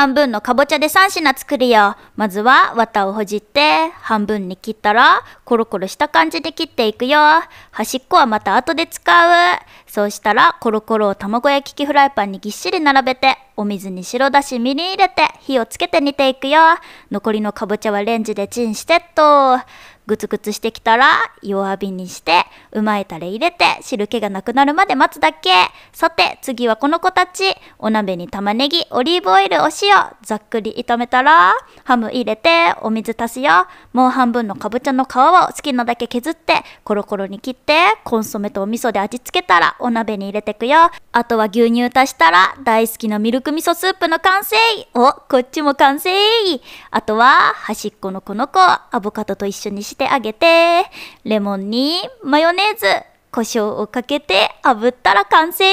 半分のかぼちゃで3品作るよ。まずは綿をほじって、半分に切ったら、コロコロした感じで切っていくよ。端っこはまた後で使う。そうしたら、コロコロを卵焼きフライパンにぎっしり並べて、お水に白だしみり入れて、火をつけて煮ていくよ。残りのかぼちゃはレンジでチンしてっと。グツグツしてきたら弱火にしてうまいタレ入れて汁気がなくなるまで待つだけさて次はこの子たちお鍋に玉ねぎオリーブオイルお塩ざっくり炒めたらハム入れてお水足すよもう半分のかぼちゃの皮を好きなだけ削ってコロコロに切ってコンソメとお味噌で味付けたらお鍋に入れてくよあとは牛乳足したら大好きなミルク味噌スープの完成おこっちも完成あとは端っこのこの子アボカドと一緒にしてしてあげて。レモンにマヨネーズ、胡椒をかけて炙ったら完成